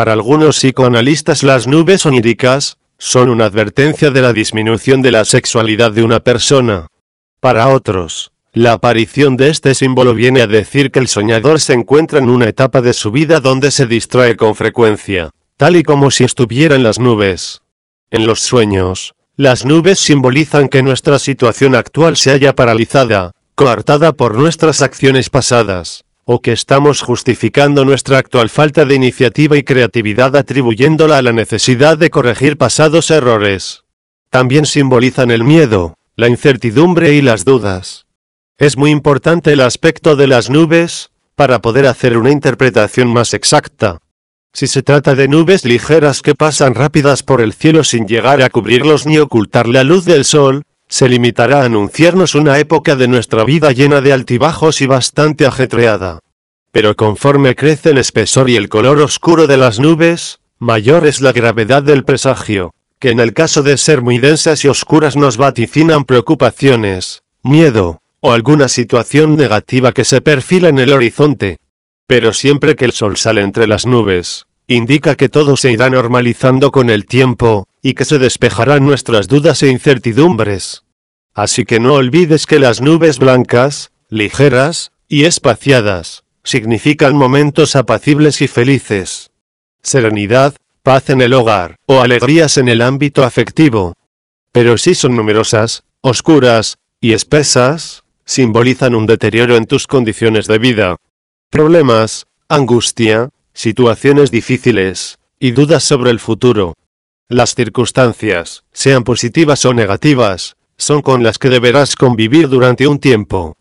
Para algunos psicoanalistas las nubes oníricas, son una advertencia de la disminución de la sexualidad de una persona. Para otros, la aparición de este símbolo viene a decir que el soñador se encuentra en una etapa de su vida donde se distrae con frecuencia, tal y como si estuviera en las nubes. En los sueños, las nubes simbolizan que nuestra situación actual se haya paralizada, coartada por nuestras acciones pasadas o que estamos justificando nuestra actual falta de iniciativa y creatividad atribuyéndola a la necesidad de corregir pasados errores. También simbolizan el miedo, la incertidumbre y las dudas. Es muy importante el aspecto de las nubes, para poder hacer una interpretación más exacta. Si se trata de nubes ligeras que pasan rápidas por el cielo sin llegar a cubrirlos ni ocultar la luz del sol, se limitará a anunciarnos una época de nuestra vida llena de altibajos y bastante ajetreada. Pero conforme crece el espesor y el color oscuro de las nubes, mayor es la gravedad del presagio, que en el caso de ser muy densas y oscuras nos vaticinan preocupaciones, miedo, o alguna situación negativa que se perfila en el horizonte. Pero siempre que el sol sale entre las nubes, indica que todo se irá normalizando con el tiempo, y que se despejarán nuestras dudas e incertidumbres. Así que no olvides que las nubes blancas, ligeras, y espaciadas, significan momentos apacibles y felices. Serenidad, paz en el hogar, o alegrías en el ámbito afectivo. Pero si son numerosas, oscuras, y espesas, simbolizan un deterioro en tus condiciones de vida. Problemas, angustia, situaciones difíciles, y dudas sobre el futuro. Las circunstancias, sean positivas o negativas, son con las que deberás convivir durante un tiempo.